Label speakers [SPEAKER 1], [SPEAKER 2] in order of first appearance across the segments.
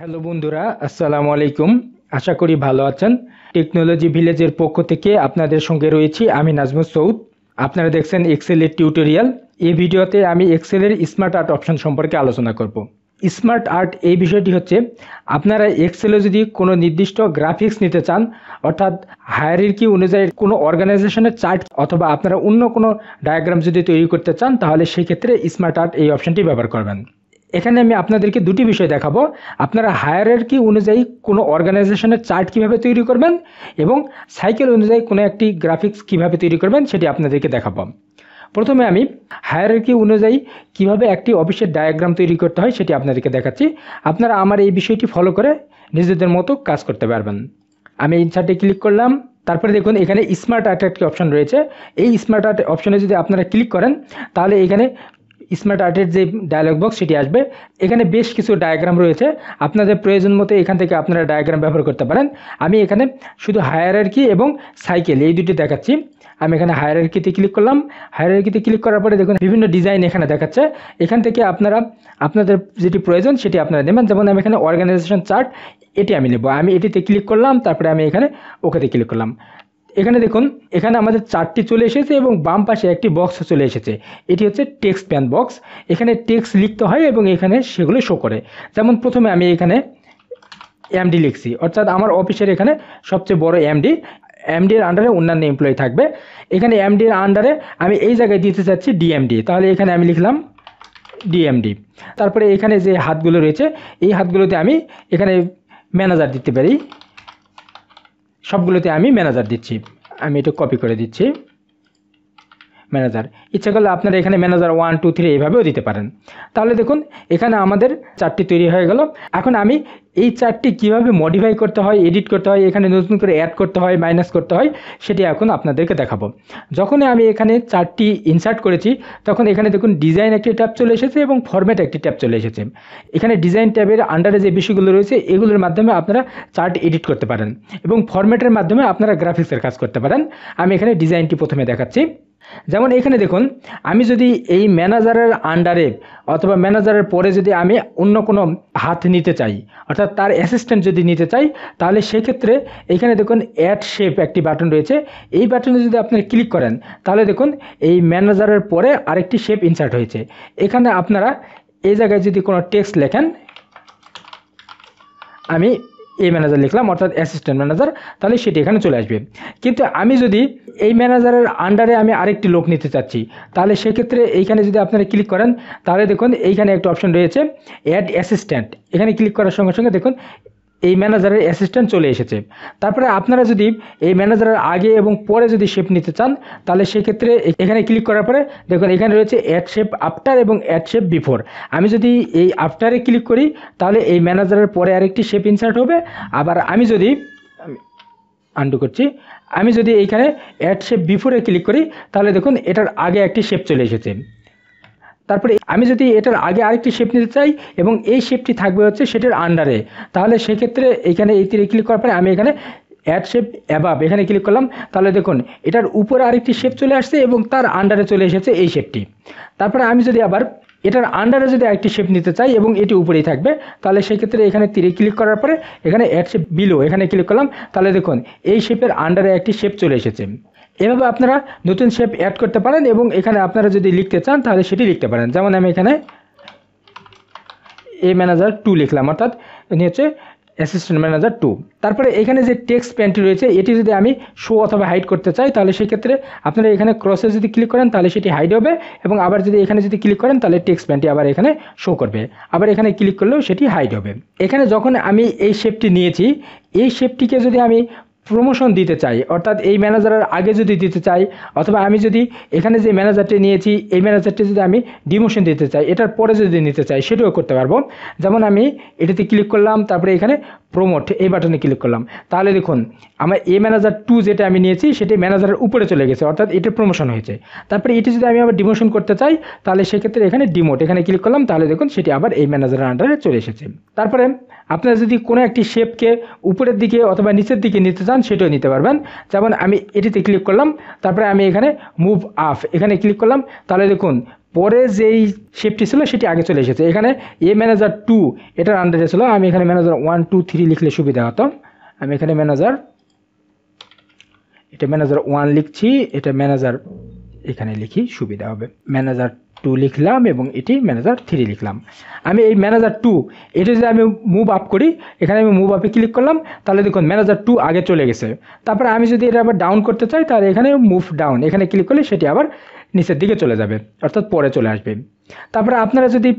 [SPEAKER 1] hello বন্ধুরা আসসালামু আলাইকুম আশা করি ভালো আছেন টেকনোলজি ভিলেজের পক্ষ থেকে আপনাদের সঙ্গে রয়েছি আমি নাজমুল সৌদ আপনারা দেখছেন এক্সেলের টিউটোরিয়াল এই ভিডিওতে আমি এক্সেলের স্মার্ট আর্ট অপশন সম্পর্কে আলোচনা করব স্মার্ট আর্ট এই বিষয়টি হচ্ছে আপনারা এক্সেলে যদি কোনো নির্দিষ্ট গ্রাফিক্স নিতে চান অর্থাৎ কি অনুযায়ী কোনো অর্গানাইজেশনের চার্ট অথবা আপনারা অন্য কোনো ডায়াগ্রাম যদি তৈরি করতে চান তাহলে সেক্ষেত্রে স্মার্ট আর্ট এই অপশনটি ব্যবহার করবেন এখানে আমি আপনাদেরকে দুটি বিষয় দেখাবো আপনারা হায়ারের কি অনুযায়ী কোনো অর্গানাইজেশনের চার্ট কিভাবে তৈরি করবেন এবং সাইকেল অনুযায়ী কোনো একটি গ্রাফিক্স কিভাবে তৈরি করবেন সেটি আপনাদেরকে দেখাবো প্রথমে আমি হায়ারের কি অনুযায়ী কীভাবে একটি অফিসের ডায়াগ্রাম তৈরি করতে হয় সেটি আপনাদেরকে দেখাচ্ছি আপনারা আমার এই বিষয়টি ফলো করে নিজেদের মতো কাজ করতে পারবেন আমি ইনসার্টে ক্লিক করলাম তারপরে দেখুন এখানে স্মার্ট আর্ট একটি অপশন রয়েছে এই স্মার্ট আর্ট অপশনে যদি আপনারা ক্লিক করেন তাহলে এখানে স্মার্ট আর্টের যে ডায়লগ বক্স সেটি আসবে এখানে বেশ কিছু ডায়াগ্রাম রয়েছে আপনাদের প্রয়োজন মতো এখান থেকে আপনারা ডায়াগ্রাম ব্যবহার করতে পারেন আমি এখানে শুধু হায়ারার্কি এবং সাইকেল এই দুটি দেখাচ্ছি আমি এখানে হায়ারার্কিতে ক্লিক করলাম হায়ারার্কিতে ক্লিক করার পরে দেখুন বিভিন্ন ডিজাইন এখানে দেখাচ্ছে এখান থেকে আপনারা আপনাদের যেটি প্রয়োজন সেটি আপনারা নেবেন যেমন আমি এখানে অর্গানাইজেশন চার্ট এটি আমি নেব আমি এটিতে ক্লিক করলাম তারপরে আমি এখানে ওকেতে ক্লিক করলাম এখানে দেখুন এখানে আমাদের চারটি চলে এসেছে এবং বাম পাশে একটি বক্স চলে এসেছে এটি হচ্ছে টেক্সট প্যান বক্স এখানে টেক্স লিখতে হয় এবং এখানে সেগুলো শো করে যেমন প্রথমে আমি এখানে এমডি লিখছি অর্থাৎ আমার অফিসের এখানে সবচেয়ে বড় এমডি এমডির আন্ডারে অন্যান্য এমপ্লয়ি থাকবে এখানে এমডির আন্ডারে আমি এই জায়গায় দিতে চাচ্ছি ডিএমডি তাহলে এখানে আমি লিখলাম ডিএমডি তারপরে এখানে যে হাতগুলো রয়েছে এই হাতগুলোতে আমি এখানে ম্যানেজার দিতে পারি সবগুলোতে আমি ম্যানেজার দিচ্ছি আমি এটা কপি করে দিচ্ছি ম্যানেজার ইচ্ছা করলে আপনারা এখানে ম্যানেজার ওয়ান টু থ্রি এইভাবেও দিতে পারেন তাহলে দেখুন এখানে আমাদের চারটি তৈরি হয়ে গেল এখন আমি এই চার্টটি কিভাবে মডিফাই করতে হয় এডিট করতে হয় এখানে নতুন করে অ্যাড করতে হয় মাইনাস করতে হয় সেটি এখন আপনাদেরকে দেখাবো যখন আমি এখানে চার্টটি ইনসার্ট করেছি তখন এখানে দেখুন ডিজাইন একটি ট্যাব চলে এসেছে এবং ফরম্যাট একটি ট্যাব চলে এসেছে এখানে ডিজাইন ট্যাবের আন্ডারে যে বিষয়গুলো রয়েছে এগুলোর মাধ্যমে আপনারা চার্ট এডিট করতে পারেন এবং ফরম্যাটের মাধ্যমে আপনারা গ্রাফিক্সের কাজ করতে পারেন আমি এখানে ডিজাইনটি প্রথমে দেখাচ্ছি যেমন এখানে দেখুন আমি যদি এই ম্যানেজারের আন্ডারে অথবা ম্যানেজারের পরে যদি আমি অন্য কোনো হাত নিতে চাই অর্থাৎ তার অ্যাসিস্ট্যান্ট যদি নিতে চাই তাহলে সেক্ষেত্রে এখানে দেখুন অ্যাড শেপ একটি বাটন রয়েছে এই বাটনে যদি আপনি ক্লিক করেন তাহলে দেখুন এই ম্যানেজারের পরে আরেকটি শেপ ইনসার্ট হয়েছে এখানে আপনারা এই জায়গায় যদি কোনো টেক্সট লেখেন আমি এই ম্যানেজার লিখলাম অর্থাৎ অ্যাসিস্ট্যান্ট ম্যানেজার তাহলে সেটি এখানে চলে আসবে কিন্তু আমি যদি এই ম্যানেজারের আন্ডারে আমি আরেকটি লোক নিতে চাচ্ছি তাহলে সেক্ষেত্রে এইখানে যদি আপনারা ক্লিক করেন তাহলে দেখুন এইখানে একটা অপশন রয়েছে অ্যাড অ্যাসিস্ট্যান্ট এখানে ক্লিক করার সঙ্গে সঙ্গে দেখুন এই ম্যানেজারের অ্যাসিস্ট্যান্ট চলে এসেছে তারপরে আপনারা যদি এই ম্যানেজারের আগে এবং পরে যদি শেপ নিতে চান তাহলে সেক্ষেত্রে এখানে ক্লিক করার পরে দেখুন এখানে রয়েছে অ্যাড শেপ আফটার এবং অ্যাড শেপ বিফোর আমি যদি এই আফটারে ক্লিক করি তাহলে এই ম্যানেজারের পরে আরেকটি শেপ ইনসার্ট হবে আবার আমি যদি আন্ডু করছি আমি যদি এইখানে অ্যাড শেপ বিফোরে ক্লিক করি তাহলে দেখুন এটার আগে একটি শেপ চলে এসেছে তারপরে আমি যদি এটার আগে আরেকটি শেপ নিতে চাই এবং এই শেপটি থাকবে হচ্ছে সেটার আন্ডারে তাহলে সেক্ষেত্রে এখানে এই তীরে ক্লিক করার পরে আমি এখানে অ্যাড শেপ অ্যাবাব এখানে ক্লিক করলাম তাহলে দেখুন এটার উপরে আরেকটি শেপ চলে আসছে এবং তার আন্ডারে চলে এসেছে এই শেপটি তারপরে আমি যদি আবার এটার আন্ডারে যদি একটি শেপ নিতে চাই এবং এটি উপরেই থাকবে তাহলে সেক্ষেত্রে এখানে তীরে ক্লিক করার পরে এখানে অ্যাড শেপ বিলো এখানে ক্লিক করলাম তাহলে দেখুন এই শেপের আন্ডারে একটি শেপ চলে এসেছে এভাবে আপনারা নতুন শেপ অ্যাড করতে পারেন এবং এখানে আপনারা যদি লিখতে চান তাহলে সেটি লিখতে পারেন যেমন আমি এখানে এ ম্যানেজার টু লিখলাম অর্থাৎ উনি হচ্ছে অ্যাসিস্ট্যান্ট ম্যানেজার টু তারপরে এখানে যে টেক্সট প্যান্টটি রয়েছে এটি যদি আমি শো অথবা হাইড করতে চাই তাহলে সেক্ষেত্রে আপনারা এখানে ক্রসে যদি ক্লিক করেন তাহলে সেটি হাইড হবে এবং আবার যদি এখানে যদি ক্লিক করেন তাহলে টেক্সট প্যান্টটি আবার এখানে শো করবে আবার এখানে ক্লিক করলেও সেটি হাইড হবে এখানে যখন আমি এই শেপটি নিয়েছি এই শেপটিকে যদি আমি প্রমোশন দিতে চাই অর্থাৎ এই ম্যানেজারের আগে যদি দিতে চাই অথবা আমি যদি এখানে যে ম্যানেজারটি নিয়েছি এই ম্যানেজারটি যদি আমি ডিমোশন দিতে চাই এটার পরে যদি নিতে চাই সেটাও করতে পারবো যেমন আমি এটাতে ক্লিক করলাম তারপরে এখানে প্রমোট এই বাটনে ক্লিক করলাম তাহলে দেখুন আমার এ ম্যানেজার টু যেটা আমি নিয়েছি সেটি ম্যানেজারের উপরে চলে গেছে অর্থাৎ এটি প্রমোশন হয়েছে তারপরে এটি যদি আমি আবার ডিমোশন করতে চাই তাহলে সেক্ষেত্রে এখানে ডিমোট এখানে ক্লিক করলাম তাহলে দেখুন সেটি আবার এই ম্যানেজারের আন্ডারে চলে এসেছে তারপরে আপনারা যদি কোনো একটি শেপকে উপরের দিকে অথবা নিচের দিকে নিতে চান সেটাও নিতে পারবেন যেমন আমি এটিতে ক্লিক করলাম তারপরে আমি এখানে মুভ আপ এখানে ক্লিক করলাম তাহলে দেখুন পরে যেই শিফটটি ছিল সেটি আগে চলে এসেছে এখানে এ ম্যানেজার টু এটার আন্ডারে ছিল আমি এখানে ম্যানেজার ওয়ান টু থ্রি লিখলে সুবিধা হতো আমি এখানে ম্যানেজার এটা ম্যানেজার ওয়ান লিখছি এটা ম্যানেজার এখানে লিখি সুবিধা হবে ম্যানেজার টু লিখলাম এবং এটি ম্যানেজার থ্রি লিখলাম আমি এই ম্যানেজার টু এটা যদি আমি মুভ আপ করি এখানে আমি মুভ আপে ক্লিক করলাম তাহলে দেখুন ম্যানেজার টু আগে চলে গেছে তারপরে আমি যদি এটা আবার ডাউন করতে চাই তাহলে এখানে মুভ ডাউন এখানে ক্লিক করলে সেটি আবার নিচের দিকে চলে যাবে অর্থাৎ পরে চলে আসবে তারপরে আপনারা যদি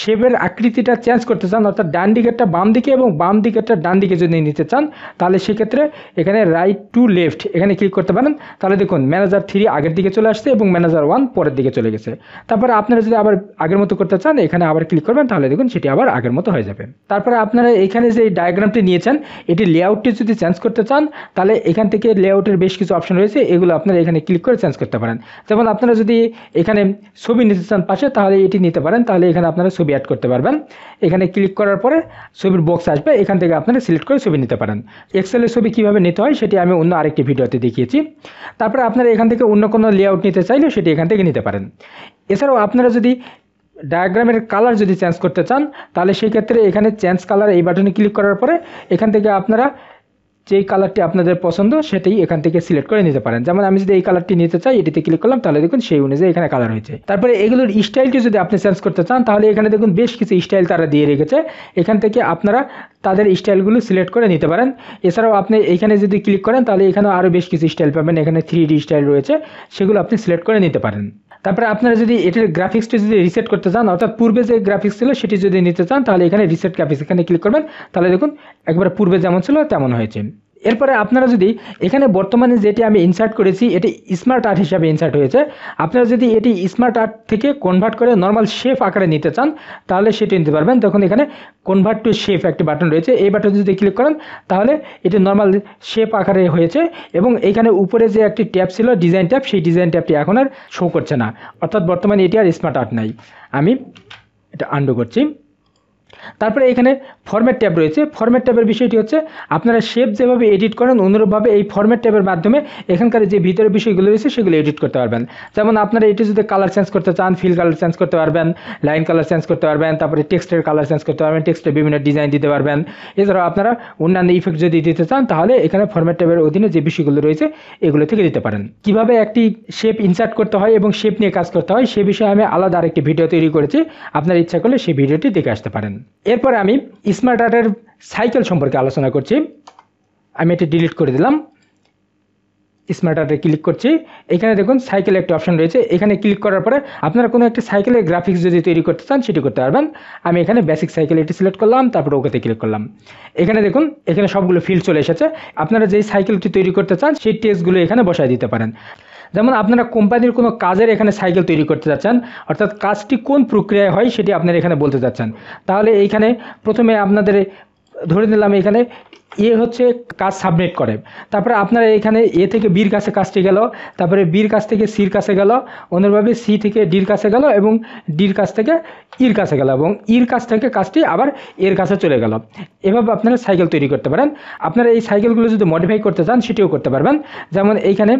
[SPEAKER 1] শেপের আকৃতিটা চেঞ্জ করতে চান অর্থাৎ ডান দিকেরটা বাম দিকে এবং বাম দিকেরটা ডান দিকে যদি নিতে চান তাহলে সেক্ষেত্রে এখানে রাইট টু লেফট এখানে ক্লিক করতে পারেন তাহলে দেখুন ম্যানেজার থ্রি আগের দিকে চলে আসছে এবং ম্যানেজার ওয়ান পরের দিকে চলে গেছে তারপরে আপনারা যদি আবার আগের মতো করতে চান এখানে আবার ক্লিক করবেন তাহলে দেখুন সেটি আবার আগের মতো হয়ে যাবে তারপরে আপনারা এখানে যে ডায়াগ্রামটি নিয়েছেন এটি লেআউটটি যদি চেঞ্জ করতে চান তাহলে এখান থেকে লেআউটের বেশ কিছু অপশন রয়েছে এগুলো আপনারা এখানে ক্লিক করে চেঞ্জ করতে পারেন যেমন আপনারা যদি এখানে ছবি নিতে চান পাশে তাহলে এটি নিতে পারেন তাহলে এখানে আপনারা ছবি অ্যাড করতে পারবেন এখানে ক্লিক করার পরে ছবির বক্স আসবে এখান থেকে আপনারা সিলেক্ট করে ছবি নিতে পারেন এক্সেলের ছবি কীভাবে নিতে হয় সেটি আমি অন্য আরেকটি ভিডিওতে দেখিয়েছি তারপরে আপনারা এখান থেকে অন্য কোনো লেআউট নিতে চাইলে সেটি এখান থেকে নিতে পারেন এছাড়াও আপনারা যদি ডায়াগ্রামের কালার যদি চেঞ্জ করতে চান তাহলে সেক্ষেত্রে এখানে চেঞ্জ কালার এই বাটনে ক্লিক করার পরে এখান থেকে আপনারা যেই কালারটি আপনাদের পছন্দ সেটাই এখান থেকে সিলেক্ট করে নিতে পারেন যেমন আমি যদি এই কালারটি নিতে চাই এটিতে ক্লিক করলাম তাহলে দেখুন সেই অনুযায়ী এখানে কালার হয়েছে তারপরে এগুলোর স্টাইলটি যদি আপনি চেঞ্জ করতে চান তাহলে এখানে দেখুন বেশ কিছু স্টাইল তারা দিয়ে রেখেছে এখান থেকে আপনারা তাদের স্টাইলগুলো সিলেক্ট করে নিতে পারেন এছাড়াও আপনি এখানে যদি ক্লিক করেন তাহলে এখানে আরও বেশ কিছু স্টাইল পাবেন এখানে থ্রি স্টাইল রয়েছে সেগুলো আপনি সিলেক্ট করে নিতে পারেন তারপরে আপনারা যদি এটির গ্রাফিক্সটি যদি রিসেট করতে চান অর্থাৎ পূর্বে যে গ্রাফিক্স ছিল সেটি যদি নিতে চান তাহলে এখানে রিসেট গ্রাফিক্স এখানে ক্লিক করবেন তাহলে দেখুন একবার পূর্বে যেমন ছিল তেমন হয়েছে এরপরে আপনারা যদি এখানে বর্তমানে যেটি আমি ইনসার্ট করেছি এটি স্মার্ট আর্ট হিসাবে ইনসার্ট হয়েছে আপনারা যদি এটি স্মার্ট আর্ট থেকে কনভার্ট করে নর্মাল শেফ আকারে নিতে চান তাহলে সেটি নিতে পারবেন তখন এখানে কনভার্ট টু শেফ একটি বাটন রয়েছে এই বাটন যদি ক্লিক করেন তাহলে এটি নর্মাল শেপ আকারে হয়েছে এবং এখানে উপরে যে একটি ট্যাপ ছিল ডিজাইন ট্যাপ সেই ডিজাইন ট্যাপটি এখন আর শো করছে না অর্থাৎ বর্তমানে এটি আর স্মার্ট আর্ট নাই আমি এটা আন্ডু করছি তারপরে এখানে ফর্ম্যাট ট্যাব রয়েছে ফরম্যাট ট্যাবের বিষয়টি হচ্ছে আপনারা শেপ যেভাবে এডিট করেন অনুরূপভাবে এই ফরম্যাট ট্যাবের মাধ্যমে এখানকার যে ভিতরে বিষয়গুলো রয়েছে সেগুলো এডিট করতে পারবেন যেমন আপনারা এটি যদি কালার চেঞ্জ করতে চান ফিল কালার চেঞ্জ করতে পারবেন লাইন কালার চেঞ্জ করতে পারবেন তারপরে টেক্সটের কালার চেঞ্জ করতে পারবেন টেক্সটের বিভিন্ন ডিজাইন দিতে পারবেন এছাড়াও আপনারা অন্যান্য ইফেক্ট যদি দিতে চান তাহলে এখানে ফরম্যাট ট্যাবের অধীনে যে বিষয়গুলো রয়েছে এগুলো থেকে দিতে পারেন কিভাবে একটি শেপ ইনসার্ট করতে হয় এবং শেপ নিয়ে কাজ করতে হয় সে বিষয়ে আমি আলাদা আরেকটি ভিডিও তৈরি করেছি আপনার ইচ্ছা করলে সেই ভিডিওটি দেখে আসতে পারেন এরপরে আমি স্মার্ট আর্টের সাইকেল সম্পর্কে আলোচনা করছি আমি এটি ডিলিট করে দিলাম স্মার্ট আর্টে ক্লিক করছি এখানে দেখুন সাইকেলে একটি অপশন রয়েছে এখানে ক্লিক করার পরে আপনারা কোনো একটি সাইকেলের গ্রাফিক্স যদি তৈরি করতে চান সেটি করতে পারবেন আমি এখানে বেসিক সাইকেল এটি সিলেক্ট করলাম তারপর ওকেতে ক্লিক করলাম এখানে দেখুন এখানে সবগুলো ফিল্ড চলে এসেছে আপনারা যেই সাইকেলটি তৈরি করতে চান সেই টেস্টগুলো এখানে বসায় দিতে পারেন যেমন আপনারা কোম্পানির কোনো কাজের এখানে সাইকেল তৈরি করতে যাচ্ছেন অর্থাৎ কাজটি কোন প্রক্রিয়ায় হয় সেটি আপনারা এখানে বলতে যাচ্ছেন তাহলে এইখানে প্রথমে আপনাদের ধরে নিলাম এখানে এ হচ্ছে কাজ সাবমিট করে তারপরে আপনারা এখানে এ থেকে বির কাছে কাজটি গেল তারপরে বির কাছ থেকে সির কাছে গেল অন্যভাবে সি থেকে ডির কাছে গেল এবং ডির কাছ থেকে ইর কাছে গেল এবং ইর কাছ থেকে কাজটি আবার এর কাছে চলে গেল এভাবে আপনারা সাইকেল তৈরি করতে পারেন আপনারা এই সাইকেলগুলো যদি মডিফাই করতে চান সেটিও করতে পারবেন যেমন এইখানে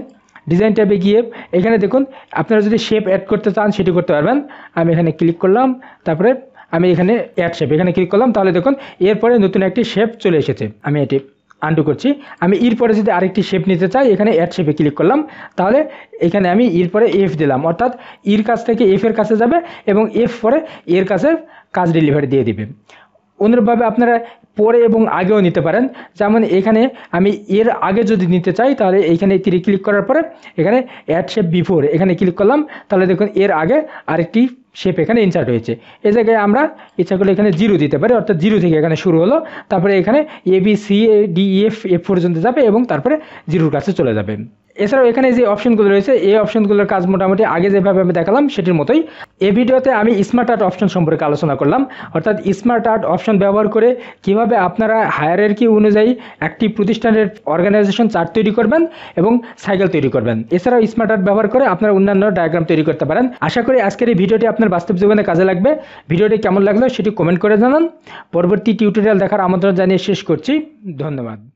[SPEAKER 1] ডিজাইন ট্যাবে গিয়ে এখানে দেখুন আপনারা যদি শেপ অ্যাড করতে চান সেটি করতে পারবেন আমি এখানে ক্লিক করলাম তারপরে আমি এখানে অ্যাড শেপ এখানে ক্লিক করলাম তাহলে দেখুন এরপরে নতুন একটি শেপ চলে এসেছে আমি এটি আন্ডু করছি আমি এর পরে যদি আরেকটি শেপ নিতে চাই এখানে অ্যাড শেপে ক্লিক করলাম তাহলে এখানে আমি এর পরে এফ দিলাম অর্থাৎ এর কাছ থেকে এফ এর কাছে যাবে এবং এফ পরে এর কাছে কাজ ডেলিভারি দিয়ে দিবে অনুরূপভাবে আপনারা পরে এবং আগেও নিতে পারেন যেমন এখানে আমি এর আগে যদি নিতে চাই তাহলে এইখানে তীরে ক্লিক করার পরে এখানে অ্যাড শেপ বিফোর এখানে ক্লিক করলাম তাহলে দেখুন এর আগে আরেকটি শেপ এখানে ইনসার্ট হয়েছে এ জায়গায় আমরা ইচ্ছা করলে এখানে জিরো দিতে পারি অর্থাৎ জিরো থেকে এখানে শুরু হলো তারপরে এখানে A B C A D F F পর্যন্ত যাবে এবং তারপরে জিরোর কাছে চলে যাবে এছাড়াও এখানে যে অপশনগুলো রয়েছে এই অপশনগুলোর কাজ মোটামুটি আগে যেভাবে আমি দেখালাম সেটির মতোই এই ভিডিওতে আমি স্মার্ট আর্ট অপশন সম্পর্কে আলোচনা করলাম অর্থাৎ স্মার্ট আর্ট অপশন ব্যবহার করে কিভাবে আপনারা হায়ারের কি অনুযায়ী একটি প্রতিষ্ঠানের অর্গানাইজেশন চার্ট তৈরি করবেন এবং সাইকেল তৈরি করবেন এছাড়াও স্মার্ট আর্ট ব্যবহার করে আপনারা অন্যান্য ডায়াগ্রাম তৈরি করতে পারেন আশা করি আজকের এই ভিডিওটি আপনার বাস্তব জীবনে কাজে লাগবে ভিডিওটি কেমন লাগলো সেটি কমেন্ট করে জানান পরবর্তী টিউটোরিয়াল দেখার আমন্ত্রণ জানিয়ে শেষ করছি ধন্যবাদ